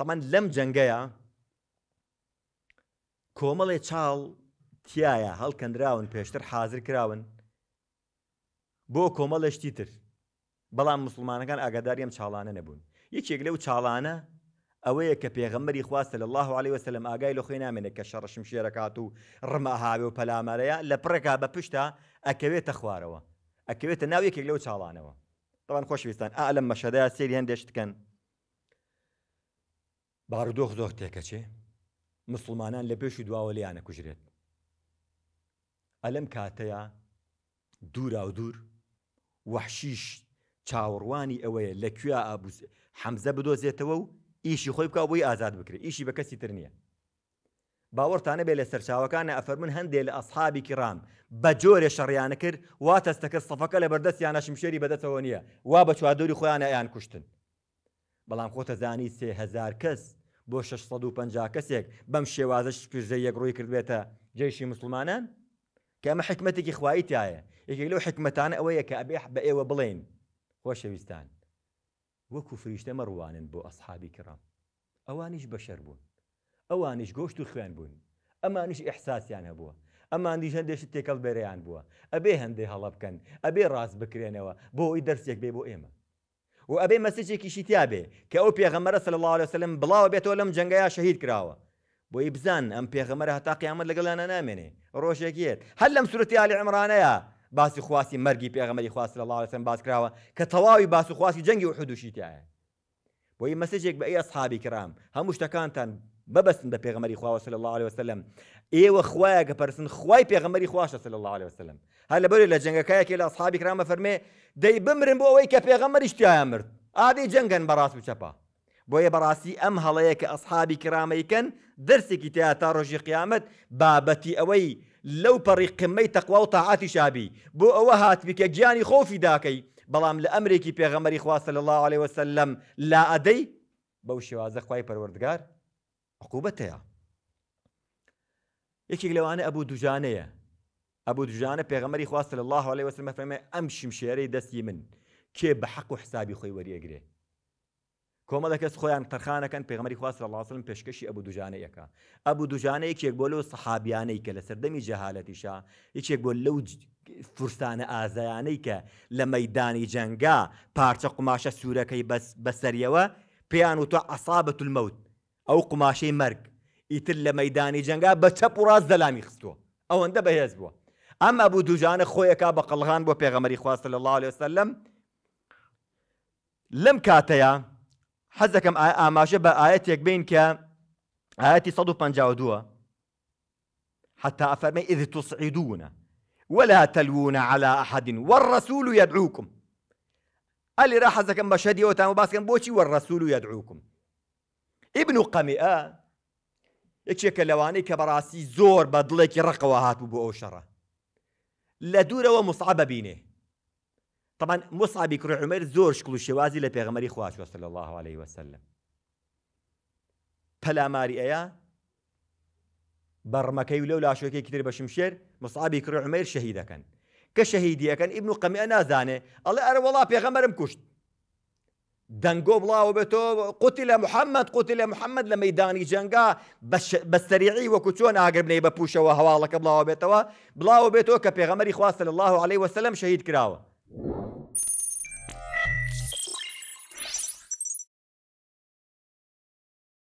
تەمان لەم جەنگەیە کۆمەڵێ چاڵ تایە هەڵکەندراون پێشتر حاضر کراون بۆ کۆمەڵێشتی تر بەڵام مسلمانەکان ئاگاداری ئەم چاڵانە نەبوون یەکێک لەو چاڵانە ئەوەیە کە پێغەمەری خواستە لە الله عليه وسلم ئاگای لە خۆی نامێنێت کە شەڕشم شێرەکات و ڕمەهاوێ و پەلامەرەیە لە پڕێکا بە پشتا ئەکەوێتە خوارەوە ئەکەوێتە ناو یەکێک لەو چاڵانەوە تەوان خۆشویستان ئا لەم مەشەدای سێری هەندێشتکەن باودۆخ دۆخ تێکەچێ مسلمانان لە پێش و دواوە لەیانە کوژرێت ئەلەم کاتەیە دوورا و دوور وحشیش چاوەڕوانی ئەوەیە لە کوێ ئابوس حەمزە بدۆزێتەوە و ئیشی خۆی بکە بۆی ئازاد بکرێت ئیشی بە کەسی تر نییە باوەڕتانە بێ لە سەرچاوەکانە ئەفەرمون هەندێک لە ئەسحابی کرام بە جۆرێ شەڕیانە کرد وا تەستەکە سەفەکە لە بەردەستیانە شمشێری بەدەتەوە نییە وا بە چوادۆری خۆیانە یان کوشتن بەڵام خۆتە زانی سێهزار کەس بۆ 650 کەسێک بەم شێوازە شکرژە یەکڕووی کردوێتە جێشی مسلمانان کەمە حکمتێکی خواییتایە یەکێک لەو حکمتان ئەوەیە کە ئەبێ بە ئێوە بڵین خۆشەویستان وەکو فریشتە مەڕوانن بۆ ئەسحابی کرام ئەوانیش بەشەر بوون ئەوانیش گۆشت و خوێن بوون ئەمانیش ئەحساسیان هەبووە ئەمان دیژ هەندێشت تێکەڵ بێریان بووە ئەبێ هەندێک هەڵە بکەن ئەبێ ڕاست بکرێنەوە بۆ ئەوی دەرسێک بێ بۆ ئێمە و ئەبێ مەسیجێکیشی تیاابێ کە ئەو پێغەمەرە سل الله لەسلم بڵاو بێتەوە لەم جنگەیە شەهید کراوە بۆی بزان ئەم پێغەمەرە هەتا قیامەت لەگەڵانە نامێنێ ڕۆژێکیت هەر لەم سوورەتی علی عمرانەیە باسی خواسی مەرگی پێغەمەری خواست لە الله لەسم باس کراوە کە تەواوی باس و خواسی جەنگی و حدوشی تایە بۆی مەسیجێک بە ئەی ئەسحابی کرام هەموو شتەکانتان ببەستن بە پێغمەری خواوە سل الله عليه وسلم ئێوە خوایە کە پرسن خوای پێغمەری خوشە سل الله عليه وسلم هەر لە بەری لە جنگەکەیەکی لە ئەصحابی کرامە فرمه دەی بمرن بۆ ئەوەی کە پێغەمەری شتیان مرد ئادەی جەنگەن براس و چەپا بۆیە بەڕاستی ئەم هەڵەیە کە ئەصحابی کرامەیکەن درس تیا تا ڕۆژی قیامەت بابەتی ئەوەی لەو پەڕی قمەی تەقوا و تاعاتی شابی بۆ ئەوە هاتبیکە گیانی خۆفی داکەی بەڵام لە ئەمرێکی پێغەمەری خواستە لە الله عليه وسلم لا ئەدەی بەو شێوازە خوای پەروەردگار عقوبەت هەیە یەکێک لەوانە ئەبوو دوژانەیە ئەبوو دوژانە پێغەمەری خواست لە الله عليه وسلم فەرمێ ئەم شمشێرەی دەستی من کێ بە حەق و حسابی خۆی وەریەگرێ کۆمەڵە کەس خۆیان تەرخانەکەن پێغمەری خواست لە لاسلم پێشکەشی ئەبوو دوژانەیەەکە ئەبوو دوژانە یەکێک بۆ لەو سەحابیانەی کە لە سەردەمی جەهالەتیشا یەکێک بۆ لەو فرسانە ئازایانەی کە لە مەدانی جەنگا پارچە قماشە سوورەکەی بەسەریەوە پێیان و تۆ عسابەت المەوت او قماشي مرق يتل ميداني جنگا بچپ راز دلامي خستو او انده خستووە ئەوەندە بەهێز ابو ئەم خويا كا بقلغان بو قەڵغان خواص صلى الله عليه وسلم لم كاتيا حزكم حەزەکەم شبه بە ئاەتێک كا کە صدو 152 حتى أفرمي إذ تصعدون ولا تلوون على أحد والرسول يدعوكم قال لي راح حزكم بشهدي وتام باسكم بوشي والرسول يدعوكم ابن قمئه يشيك لواني كبراسي زور بدلك رقوا هات بو اوشرا لدور ومصعب بينه طبعا مصعب كرو عمر زور شكل الشوازي لبيغمري خواش صلى الله عليه وسلم بلا ماري ايا برمكي ولولا شوكي كتير بشمشير مصعب كرو عمر شهيدا كان كشهيدي كان ابن قمئه نازانه الله ار والله بيغمر مكشت دەنگۆ بڵاو بێتۆ قوتی لە محەممەد قوتی لە محەممەد لە مەدانی جەنگا بە سەریعی وەکو چۆن ئاگربنەی بە پوشەوە هەواڵەکە بڵاو بێتەوە بڵاو بێتەوە کە پێغەمەری خواستە لە الله عليه وسلم شەهید کراوە